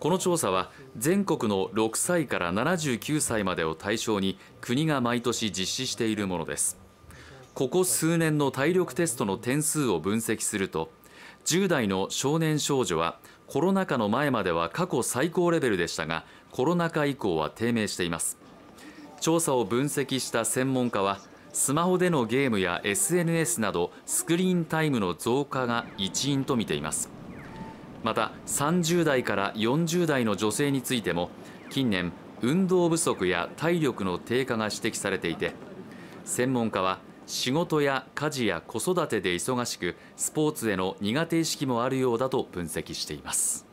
この調査は全国の6歳から79歳までを対象に国が毎年実施しているものですここ数年の体力テストの点数を分析すると10代の少年少女はコロナ禍の前までは過去最高レベルでしたがコロナ禍以降は低迷しています調査を分析した専門家はスマホでのゲームや SNS などスクリーンタイムの増加が一因とみていますまた30代から40代の女性についても近年運動不足や体力の低下が指摘されていて専門家は仕事や家事や子育てで忙しくスポーツへの苦手意識もあるようだと分析しています。